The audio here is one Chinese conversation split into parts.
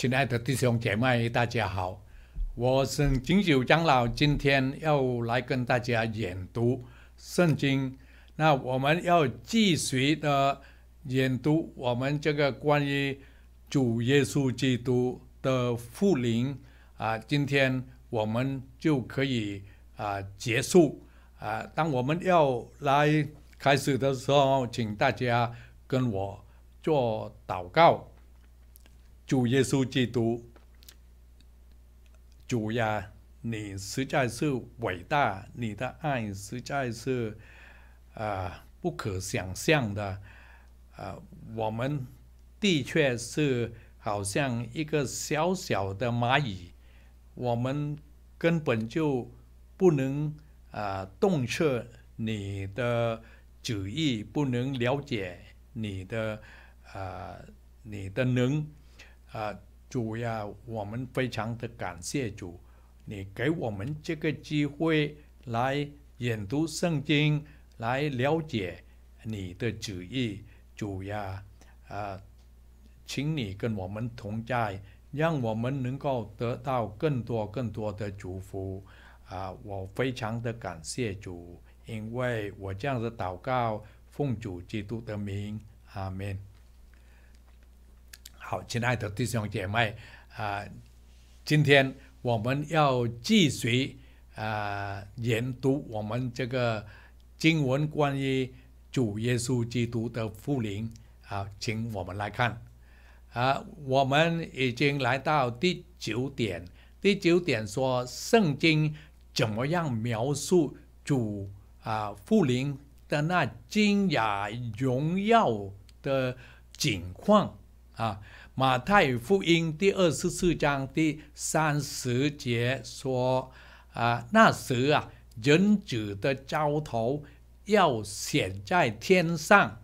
亲爱的弟兄姐妹，大家好！我是金九长老，今天要来跟大家研读圣经。那我们要继续的研读我们这个关于主耶稣基督的复灵啊。今天我们就可以啊结束啊。当我们要来开始的时候，请大家跟我做祷告。主耶稣基督，主呀，你实在是伟大，你的爱实在是啊不可想象的啊！我们的确是好像一个小小的蚂蚁，我们根本就不能啊洞彻你的旨意，不能了解你的啊你的能。啊，主呀，我们非常的感谢主，你给我们这个机会来研读圣经，来了解你的旨意，主呀，啊，请你跟我们同在，让我们能够得到更多更多的祝福啊！我非常的感谢主，因为我这样子祷告奉主基督的名，阿门。好，亲爱的弟兄姐妹，啊，今天我们要继续啊研读我们这个经文关于主耶稣基督的复临啊，请我们来看啊，我们已经来到第九点，第九点说圣经怎么样描述主啊复临的那惊讶荣耀的景况。啊，《马太福音》第二十四章第三十节说，啊，那时啊，人子的招头要显在天上，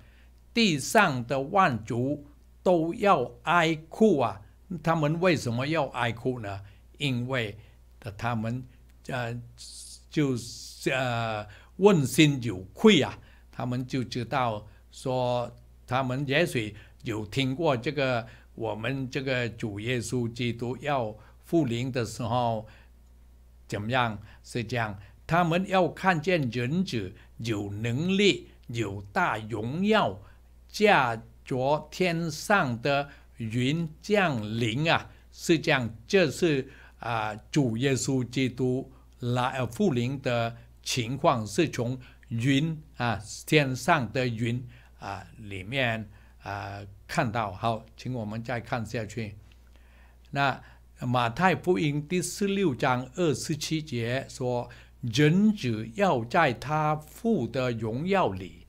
地上的万族都要哀哭啊。他们为什么要哀哭呢？因为他们呃，就是呃，问心有愧啊。他们就知道说，他们也许。有听过这个？我们这个主耶稣基督要复临的时候，怎么样？是这样，他们要看见人子有能力、有大荣耀，驾着天上的云降临啊！是这样，这是啊，主耶稣基督来复临的情况是从云啊，天上的云啊里面。啊，看到好，请我们再看下去。那马太福音第十六章二十七节说：“人只要在他父的荣耀里，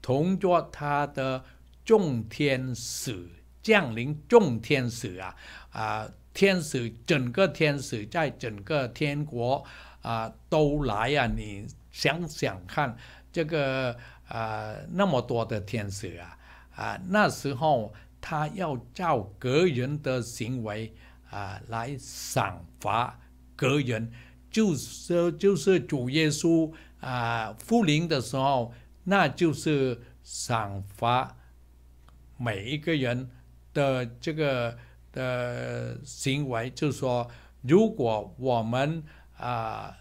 同着他的众天使降临众天使啊啊，天使整个天使在整个天国啊都来啊！你想想看，这个啊那么多的天使啊！”啊，那时候他要照个人的行为啊来赏罚个人，就说就是主耶稣啊复临的时候，那就是赏罚每一个人的这个的行为。就说如果我们啊，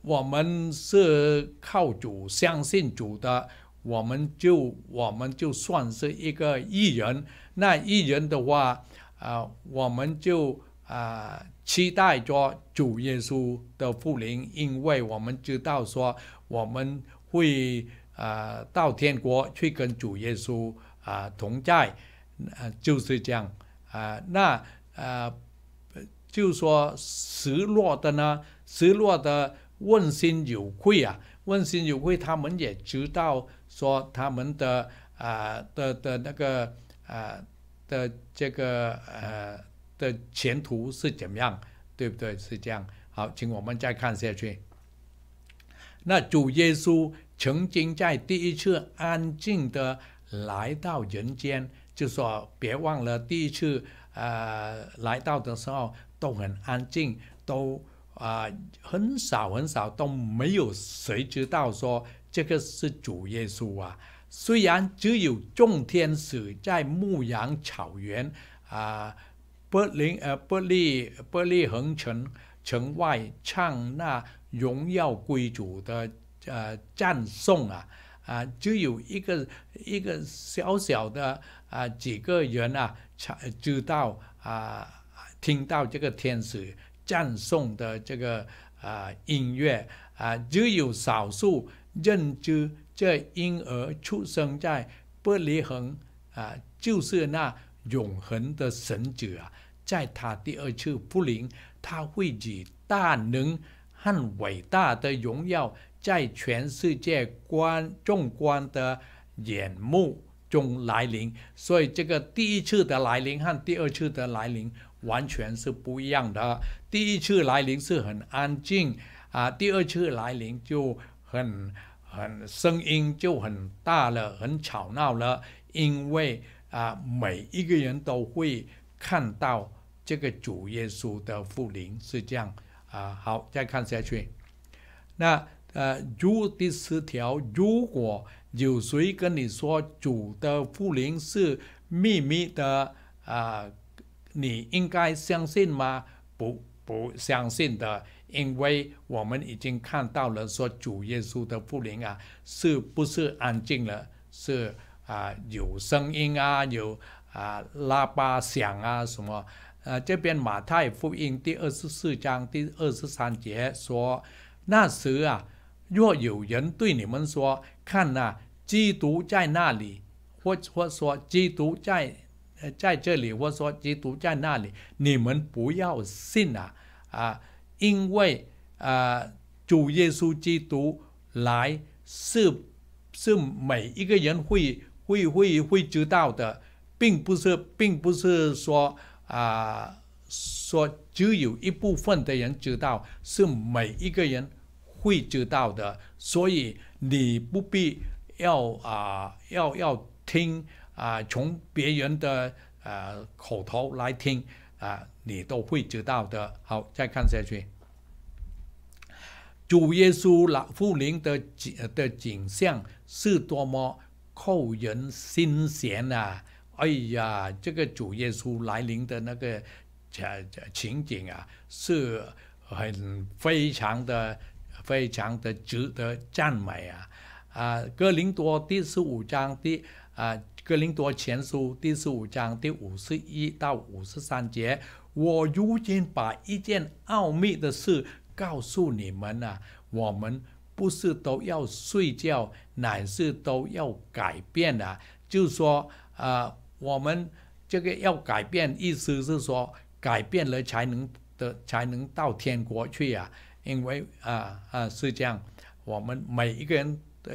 我们是靠主、相信主的。我们就我们就算是一个艺人，那艺人的话，啊，我们就啊期待着主耶稣的复临，因为我们知道说我们会啊到天国去跟主耶稣啊同在，啊就是这样啊那啊就说失落的呢，失落的问心有愧啊，问心有愧，他们也知道。说他们的啊的的那个啊的这个呃的前途是怎么样，对不对？是这样。好，请我们再看下去。那主耶稣曾经在第一次安静的来到人间，就说别忘了第一次呃来到的时候都很安静，都啊很少很少都没有谁知道说。这个是主耶稣啊！虽然只有众天使在牧羊草原啊，伯林呃伯利伯利恒城城外唱那荣耀归主的呃赞颂啊啊，只有一个一个小小的啊几个人啊才知道啊，听到这个天使赞颂的这个啊音乐啊，只有少数。认知这婴儿出生在玻璃恒啊，就是那永恒的神者，啊，在他第二次复临，他会以大能和伟大的荣耀，在全世界观众观的眼目中来临。所以这个第一次的来临和第二次的来临完全是不一样的。第一次来临是很安静啊，第二次来临就很。很声音就很大了，很吵闹了，因为啊，每一个人都会看到这个主耶稣的复临是这样啊。好，再看下去。那呃，第十四条，如果有谁跟你说主的复临是秘密的啊，你应该相信吗？不，不相信的。因为我们已经看到了，说主耶稣的复临啊，是不是安静了？是啊，有声音啊，有啊，喇叭响啊，什么？呃，这边马太福音第二十四章第二十三节说：“那时啊，若有人对你们说，看呐，基督在那里，或或说基督在在这里，我说基督在那里，你们不要信啊，啊。”因为啊，主耶稣基督来是是每一个人会会会会知道的，并不是并不是说啊说只有一部分的人知道，是每一个人会知道的。所以你不必要啊要要听啊从别人的呃口头来听。啊，你都会知道的。好，再看下去，主耶稣来妇临的景的景象是多么扣人心弦呐！哎呀，这个主耶稣来临的那个情情景啊，是很非常的、非常的值得赞美啊！啊，哥林多第十五章第啊。《格林多前书》第十五章第五十一到五十三节，我如今把一件奥秘的事告诉你们呢。我们不是都要睡觉，乃是都要改变的。就是说，呃，我们这个要改变，意思是说，改变了才能的才能到天国去呀。因为啊啊，是这样，我们每一个人都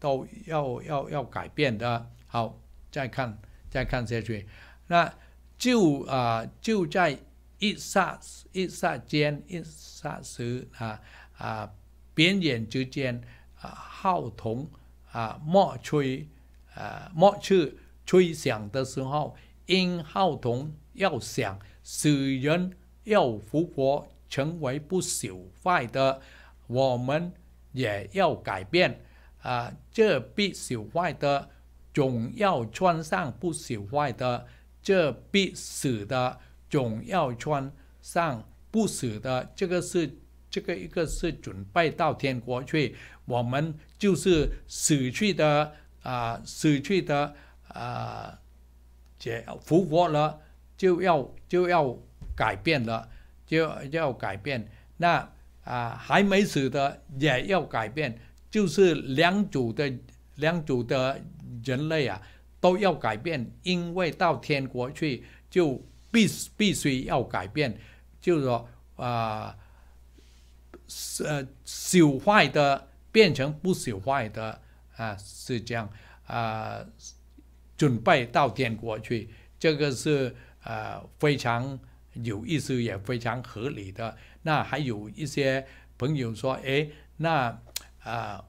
都要要要改变的。好，再看，再看下去。那就啊，就在一刹一刹间一刹时啊啊，边缘之间啊，号筒啊，莫吹啊，莫去吹响的时候，因号筒要响，使人要复活，成为不朽坏的，我们也要改变啊，这必朽坏的。总要穿上不喜坏的，这必死的；总要穿上不死的。这个是这个一个是准备到天国去，我们就是死去的啊，死去的啊，解复活了就要就要改变了，就要改变。那啊还没死的也要改变，就是两组的两组的。人类啊，都要改变，因为到天国去就必必须要改变，就是说啊，是朽坏的变成不朽坏的啊，是这样啊，准备到天国去，这个是啊非常有意思也非常合理的。那还有一些朋友说，哎，那啊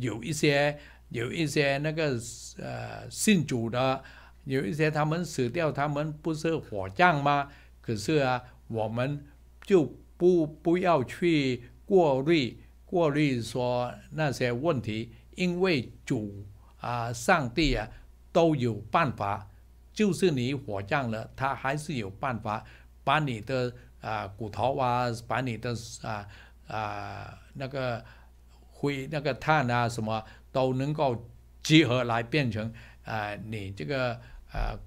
有一些。有一些那个呃信主的，有一些他们死掉，他们不是火葬吗？可是啊，我们就不不要去过滤过滤说那些问题，因为主啊上帝啊都有办法，就是你火葬了，他还是有办法把你的啊骨头啊，把你的啊啊那个灰那个碳啊什么。都能够集合来变成，呃，你这个呃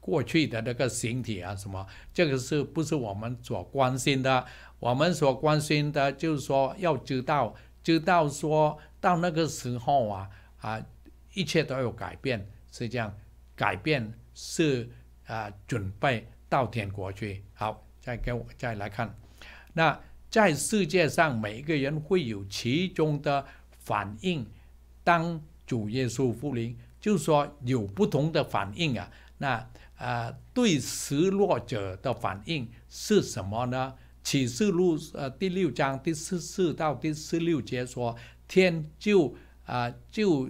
过去的那个形体啊，什么这个是不是我们所关心的？我们所关心的就是说要知道，知道说到那个时候啊啊，一切都有改变，是这样。改变是啊，准备到天国去。好，再给我再来看，那在世界上每一个人会有其中的。反应，当主耶稣复临，就说有不同的反应啊。那呃，对失落者的反应是什么呢？启示录呃第六章第四四到第十六节说，天就啊就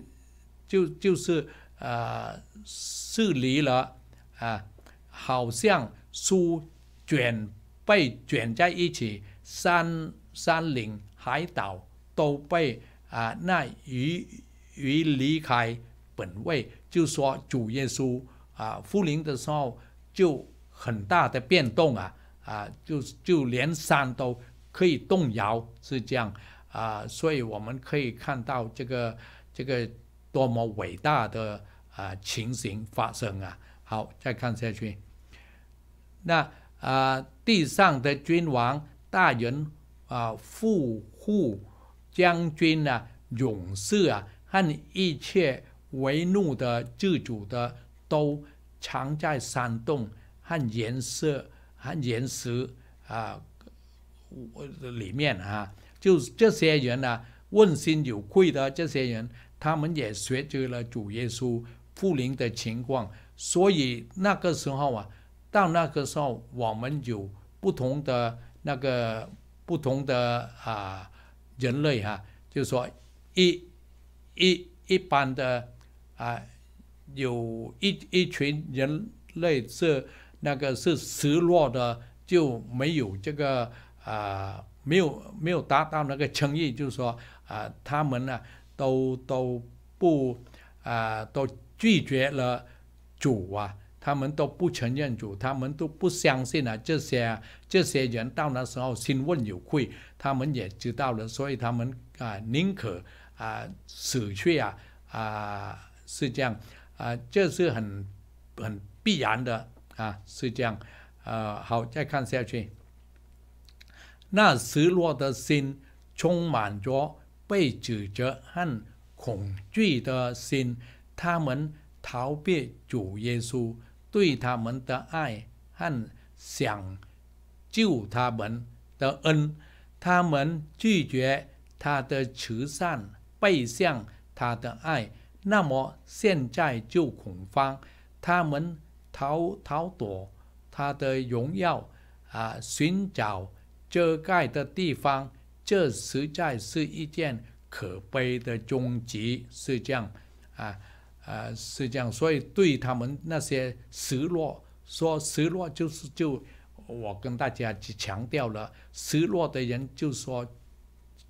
就就是呃是离了啊，好像书卷被卷在一起，山山岭、海岛都被。啊，那于于离开本位，就说主耶稣啊复临的时候，就很大的变动啊啊，就就连山都可以动摇，是这样啊，所以我们可以看到这个这个多么伟大的啊情形发生啊。好，再看下去，那啊地上的君王大人啊，护。护将军啊，勇士啊，和一切为怒的、自主的，都藏在山洞和岩色和岩石啊里面啊。就这些人呢，问心有愧的这些人，他们也学着了主耶稣附灵的情况。所以那个时候啊，到那个时候，我们有不同的那个不同的啊。人类哈，就是说，一一一般的啊，有一一群人类是那个是失落的，就没有这个啊，没有没有达到那个诚意，就是说啊，他们呢都都不啊都拒绝了主啊。他们都不承认主，他们都不相信啊！这些这些人到那时候心问有愧，他们也知道了，所以他们啊宁可啊死去啊啊是这样啊，这是很很必然的啊是这样啊，好再看下去。那失落的心充满着被指责和恐惧的心，他们逃避主耶稣。对他们的爱和想救他们的恩，他们拒绝他的慈善，背向他的爱，那么现在就恐慌，他们逃逃躲他的荣耀啊，寻找遮盖的地方，这实在是一件可悲的终极事样啊。呃，是这样，所以对他们那些失落，说失落就是就，我跟大家去强调了，失落的人就说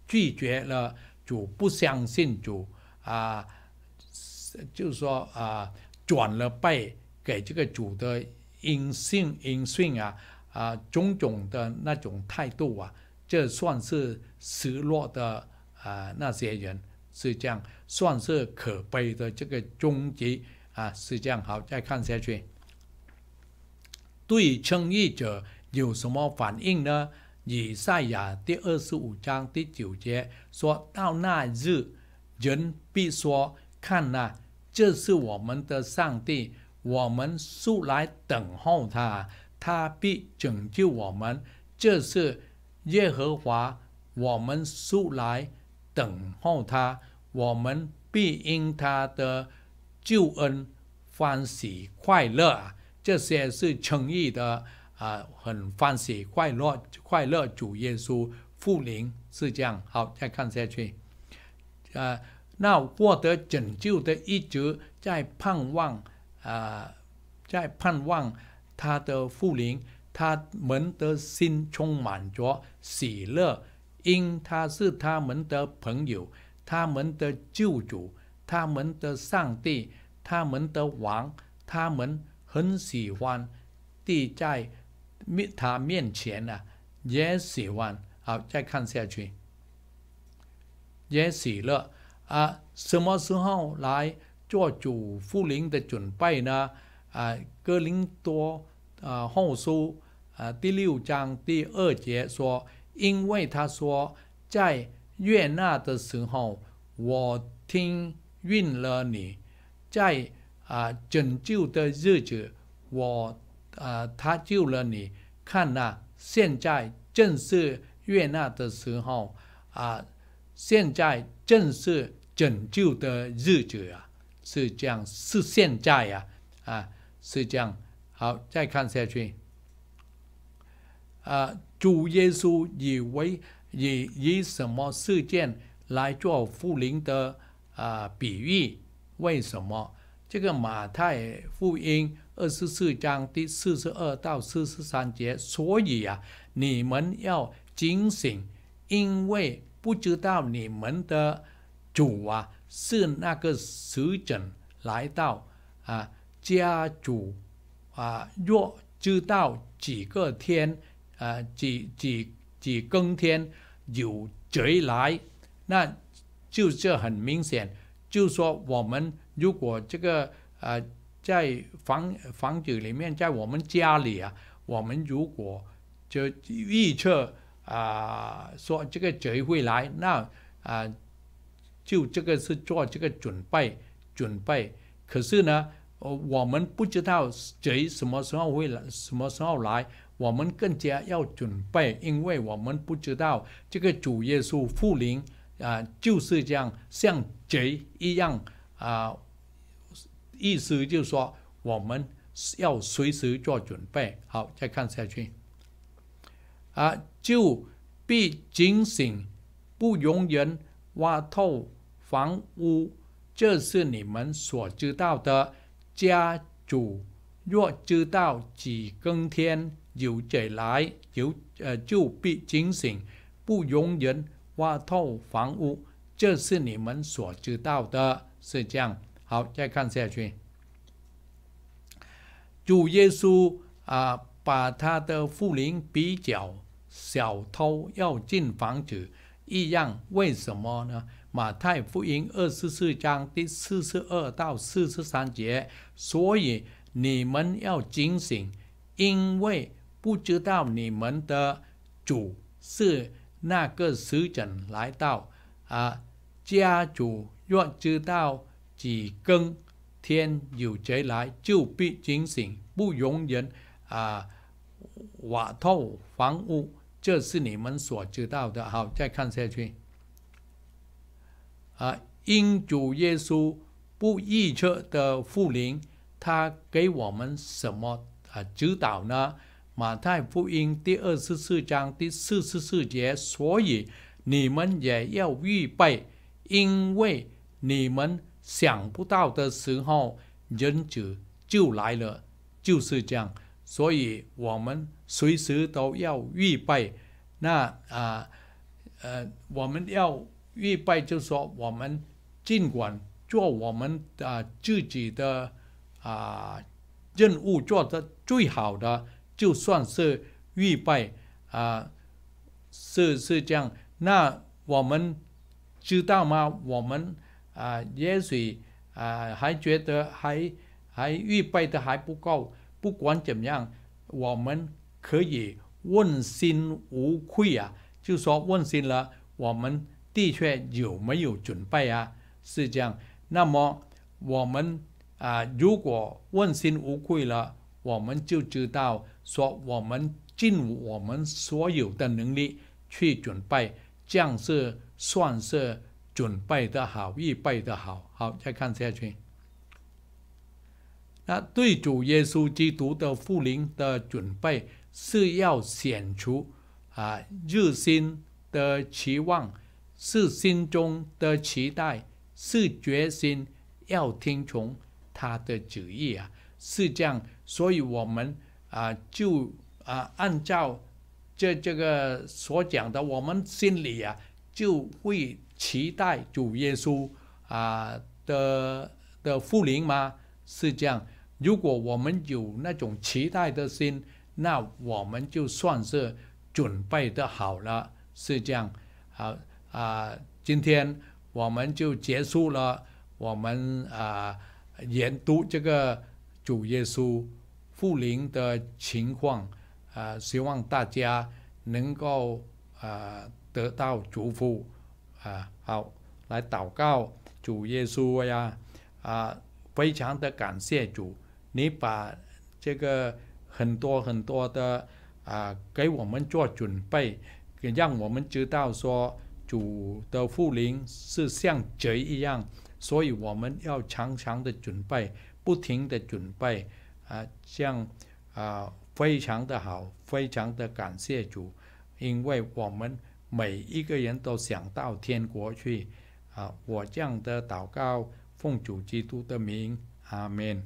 拒绝了主，不相信主啊，就是说啊转了背给这个主的阴性阴性啊啊种种的那种态度啊，这算是失落的啊那些人。是这样，算是可悲的这个终结啊！是这样，好再看下去。对称义者有什么反应呢？以赛亚第二十五章第九节说：“到那日，人必说：看哪，这是我们的上帝，我们素来等候他，他必拯救我们。这是耶和华，我们素来。”等候他，我们必因他的救恩欢喜快乐啊！这些是诚意的啊，很欢喜快乐，快乐主耶稣复临是这样。好，再看下去啊。那获得拯救的一直在盼望啊，在盼望他的复临，他们的心充满着喜乐。因他是他们的朋友，他们的救主，他们的上帝，他们的王，他们很喜欢地在面他面前呢，也喜欢。好，再看下去，也喜乐啊，什么时候来做主复灵的准备呢？啊，哥林多啊后书啊第六章第二节说。因为他说，在悦纳的时候，我听允了你，在啊拯救的日子，我啊他救了你。看呐，现在正是悦纳的时候啊，现在正是拯救的日子啊，是这样，是现在呀啊，是这样。好，再看下去，啊。主耶稣以为以以什么事件来做傅灵的啊比喻？为什么这个马太福音二十四章第四十二到四十三节？所以啊，你们要警醒，因为不知道你们的主啊是那个时辰来到啊家主啊，若知道几个天。呃，几几几更天有贼来，那就这很明显。就说我们如果这个呃在房房子里面，在我们家里啊，我们如果就预测啊说这个贼会来，那啊就这个是做这个准备准备。可是呢，我们不知道贼什么时候会来，什么时候来。我们更加要准备，因为我们不知道这个主耶稣复临啊，就是这样像贼一样啊。意思就是说，我们要随时做准备。好，再看下去啊，就被警醒，不容人挖透房屋。这是你们所知道的。家主若知道几更天。有贼来，有呃，就必警醒，不容人挖透房屋。这是你们所知道的，是这样。好，再看下去，主耶稣啊，把他的父灵比较小偷要进房子一样，为什么呢？马太福音二十四章第四十二到四十三节。所以你们要警醒，因为。不知道你们的主是那个时辰来到，啊！家主要知道几更天有贼来，就必警醒，不容人啊瓦透房屋。这是你们所知道的。好，再看下去。啊，因主耶稣不预测的复临，他给我们什么啊指导呢？马太福音第二十四章第四十四节，所以你们也要预备，因为你们想不到的时候，忍者就来了，就是这样。所以我们随时都要预备。那啊呃，我们要预备，就说我们尽管做我们啊自己的啊任务，做的最好的。就算是预备啊，是是这样。那我们知道吗？我们啊，也许啊，还觉得还还预备的还不够。不管怎么样，我们可以问心无愧啊。就说问心了，我们的确有没有准备啊？是这样。那么我们啊，如果问心无愧了。我们就知道，说我们尽我们所有的能力去准备、这样是算是准备的好、预备的好。好，再看下去。那对主耶稣基督的复灵的准备，是要显出啊热心的期望，是心中的期待，是决心要听从他的旨意啊。是这样，所以我们啊，就啊，按照这这个所讲的，我们心里啊就会期待主耶稣啊的的复临吗？是这样。如果我们有那种期待的心，那我们就算是准备的好了。是这样。好啊，今天我们就结束了，我们啊研读这个。主耶稣，复临的情况啊，希望大家能够啊得到祝福啊，好来祷告主耶稣呀啊，非常的感谢主，你把这个很多很多的啊给我们做准备，让我们知道说主的复临是像贼一样，所以我们要常常的准备。不停的准备，啊，这样，啊，非常的好，非常的感谢主，因为我们每一个人都想到天国去，啊，我这样的祷告奉主基督的名，阿门。